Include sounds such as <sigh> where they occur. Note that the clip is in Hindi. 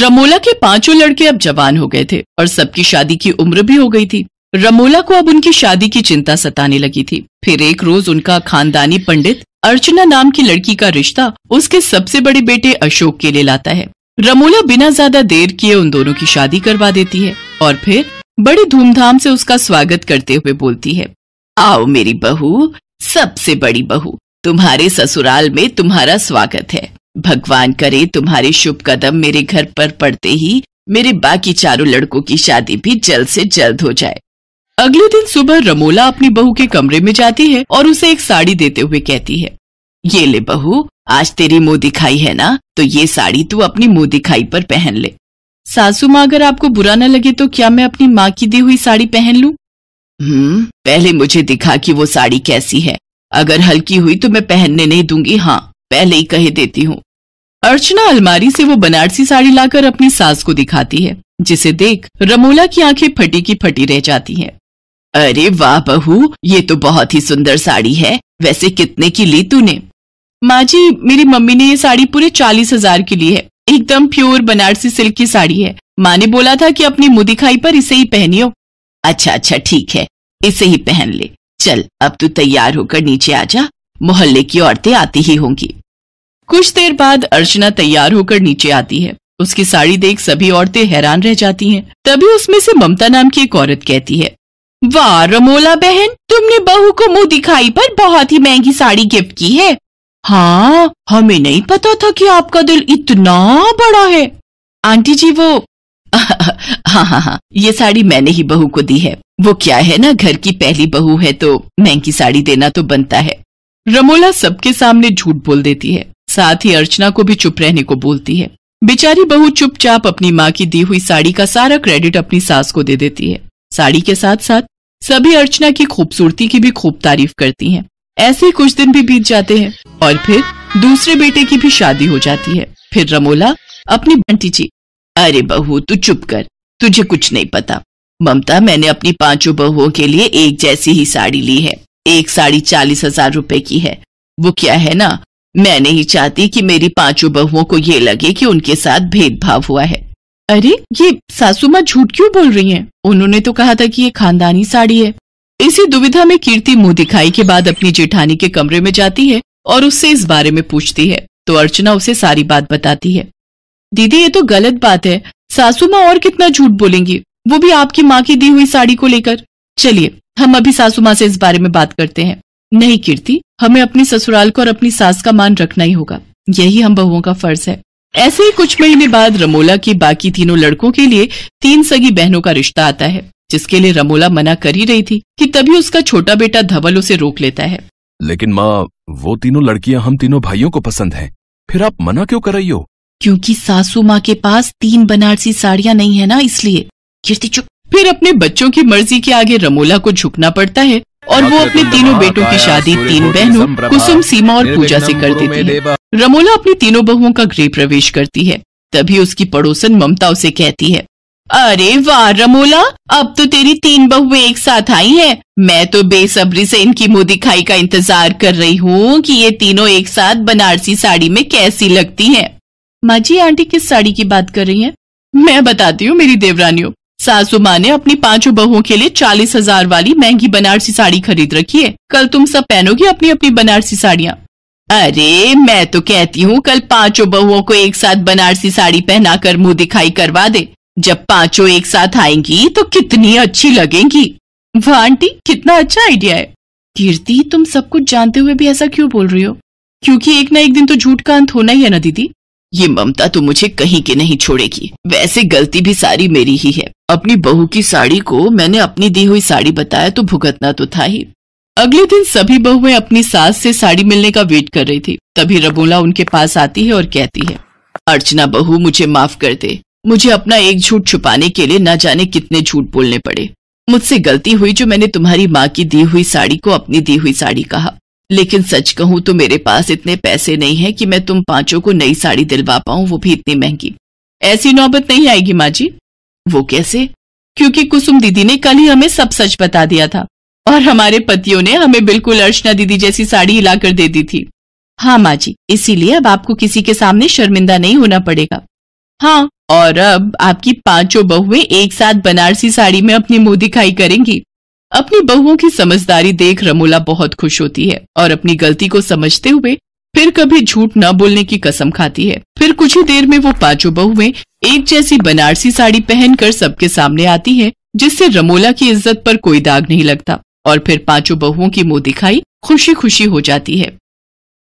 रमोला के पांचों लड़के अब जवान हो गए थे और सबकी शादी की उम्र भी हो गई थी रमोला को अब उनकी शादी की चिंता सताने लगी थी फिर एक रोज उनका खानदानी पंडित अर्चना नाम की लड़की का रिश्ता उसके सबसे बड़े बेटे अशोक के लिए लाता है रमोला बिना ज्यादा देर किए उन दोनों की शादी करवा देती है और फिर बड़ी धूमधाम से उसका स्वागत करते हुए बोलती है आओ मेरी बहू सबसे बड़ी बहू तुम्हारे ससुराल में तुम्हारा स्वागत है भगवान करे तुम्हारे शुभ कदम मेरे घर पर पड़ते ही मेरे बाकी चारों लड़कों की शादी भी जल्द से जल्द हो जाए अगले दिन सुबह रमोला अपनी बहू के कमरे में जाती है और उसे एक साड़ी देते हुए कहती है ये ले बहू आज तेरी मुंह दिखाई है ना तो ये साड़ी तू अपनी मुंह दिखाई पर पहन ले सासू माँ अगर आपको बुरा न लगे तो क्या मैं अपनी माँ की दी हुई साड़ी पहन लू हम्म पहले मुझे दिखा कि वो साड़ी कैसी है अगर हल्की हुई तो मैं पहनने नहीं दूंगी हाँ पहले ही कह देती हूँ अर्चना अलमारी से वो बनारसी साड़ी लाकर अपनी सास को दिखाती है जिसे देख रमोला की आंखें फटी की फटी रह जाती हैं। अरे वाह बहू ये तो बहुत ही सुंदर साड़ी है वैसे कितने की ली तूने माँ जी मेरी मम्मी ने ये साड़ी पूरे चालीस हजार की ली है एकदम प्योर बनारसी सिल्क की साड़ी है माँ ने बोला था कि अपनी मुदिखाई पर इसे ही पहनियो अच्छा अच्छा ठीक है इसे ही पहन ले चल अब तू तैयार होकर नीचे आ जा मोहल्ले की औरतें आती ही होंगी कुछ देर बाद अर्चना तैयार होकर नीचे आती है उसकी साड़ी देख सभी औरतें हैरान रह जाती हैं। तभी उसमें से ममता नाम की एक औरत कहती है वाह रमोला बहन तुमने बहू को मुंह दिखाई पर बहुत ही महंगी साड़ी गिफ्ट की है हाँ हमें नहीं पता था कि आपका दिल इतना बड़ा है आंटी जी वो <laughs> हाँ हाँ हाँ ये साड़ी मैंने ही बहू को दी है वो क्या है ना घर की पहली बहू है तो महंगी साड़ी देना तो बनता है रमोला सबके सामने झूठ बोल देती है साथ ही अर्चना को भी चुप रहने को बोलती है बेचारी बहू चुपचाप अपनी माँ की दी हुई साड़ी का सारा क्रेडिट अपनी सास को दे देती है साड़ी के साथ साथ सभी अर्चना की खूबसूरती की भी खूब तारीफ करती हैं। ऐसे कुछ दिन भी बीत जाते हैं और फिर दूसरे बेटे की भी शादी हो जाती है फिर रमोला अपनी बंटी जी अरे बहू तू चुप कर तुझे कुछ नहीं पता ममता मैंने अपनी पांचों बहुओं के लिए एक जैसी ही साड़ी ली है एक साड़ी चालीस हजार रूपए की है वो क्या है ना मैं नहीं चाहती कि मेरी पांचों बहुओं को ये लगे कि उनके साथ भेदभाव हुआ है अरे ये सासू माँ झूठ क्यों बोल रही हैं? उन्होंने तो कहा था कि ये खानदानी साड़ी है इसी दुविधा में कीर्ति मुंह दिखाई के बाद अपनी जेठानी के कमरे में जाती है और उससे इस बारे में पूछती है तो अर्चना उसे सारी बात बताती है दीदी ये तो गलत बात है सासू माँ और कितना झूठ बोलेंगी वो भी आपकी माँ की दी हुई साड़ी को लेकर चलिए हम अभी सासू माँ से इस बारे में बात करते हैं नहीं कीर्ति हमें अपनी ससुराल को और अपनी सास का मान रखना ही होगा यही हम बहुओं का फर्ज है ऐसे ही कुछ महीने बाद रमोला के बाकी तीनों लड़कों के लिए तीन सगी बहनों का रिश्ता आता है जिसके लिए रमोला मना कर ही रही थी कि तभी उसका छोटा बेटा धवल उसे रोक लेता है लेकिन माँ वो तीनों लड़कियाँ हम तीनों भाइयों को पसंद है फिर आप मना क्यों कर रही हो क्योंकि सासू माँ के पास तीन बनारसी साड़ियाँ नहीं है ना इसलिए कीर्ति चुप फिर अपने बच्चों की मर्जी के आगे रमोला को झुकना पड़ता है और वो अपने तीनों बेटों की शादी तीन बहनों कुसुम सीमा और पूजा से कर देती है रमोला अपनी तीनों बहुओं का गृह प्रवेश करती है तभी उसकी पड़ोसन ममता उसे कहती है अरे वाह रमोला अब तो तेरी तीन बहुएं एक साथ आई हैं। मैं तो बेसब्री से इनकी मुंह दिखाई का इंतजार कर रही हूँ कि ये तीनों एक साथ बनारसी साड़ी में कैसी लगती हैं। माँ जी आंटी किस साड़ी की बात कर रही हैं? मैं बताती हूँ मेरी देवरानियों सासू माँ ने अपनी पांचों बहुओं के लिए चालीस हजार वाली महंगी बनारसी साड़ी खरीद रखी है कल तुम सब पहनोगी अपनी अपनी बनारसी साड़ियाँ अरे मैं तो कहती हूँ कल पांचों बहुओं को एक साथ बनारसी साड़ी पहनाकर मुंह दिखाई करवा दे जब पांचों एक साथ आएंगी तो कितनी अच्छी लगेंगी वह आंटी कितना अच्छा आइडिया है कीर्ति तुम सब कुछ जानते हुए भी ऐसा क्यों बोल रही हो क्योंकि एक ना एक दिन तो झूठ का अंत होना ही है ना दीदी ये ममता तो मुझे कहीं की नहीं छोड़ेगी वैसे गलती भी सारी मेरी ही है अपनी बहू की साड़ी को मैंने अपनी दी हुई साड़ी बताया तो भुगतना तो था ही अगले दिन सभी बहुएं अपनी सास से साड़ी मिलने का वेट कर रही थी तभी रबोला उनके पास आती है और कहती है अर्चना बहू मुझे माफ कर दे मुझे अपना एक झूठ छुपाने के लिए न जाने कितने झूठ बोलने पड़े मुझसे गलती हुई जो मैंने तुम्हारी माँ की दी हुई साड़ी को अपनी दी हुई साड़ी कहा लेकिन सच कहूं तो मेरे पास इतने पैसे नहीं है कि मैं तुम पांचों को नई साड़ी दिलवा पाऊं वो भी इतनी महंगी ऐसी नौबत नहीं आएगी माँ जी वो कैसे क्योंकि कुसुम दीदी ने कल ही हमें सब सच बता दिया था और हमारे पतियों ने हमें बिल्कुल अर्चना दीदी जैसी साड़ी हिलाकर दे दी थी हाँ माँ जी इसीलिए अब आपको किसी के सामने शर्मिंदा नहीं होना पड़ेगा हाँ और अब आपकी पांचों बहुएं एक साथ बनारसी साड़ी में अपनी मुंह दिखाई करेंगी अपनी बहुओं की समझदारी देख रमोला बहुत खुश होती है और अपनी गलती को समझते हुए फिर कभी झूठ न बोलने की कसम खाती है फिर कुछ ही देर में वो पांचों बहुएं एक जैसी बनारसी साड़ी पहनकर सबके सामने आती है जिससे रमोला की इज्जत पर कोई दाग नहीं लगता और फिर पांचों बहुओं की मुंह दिखाई खुशी खुशी हो जाती है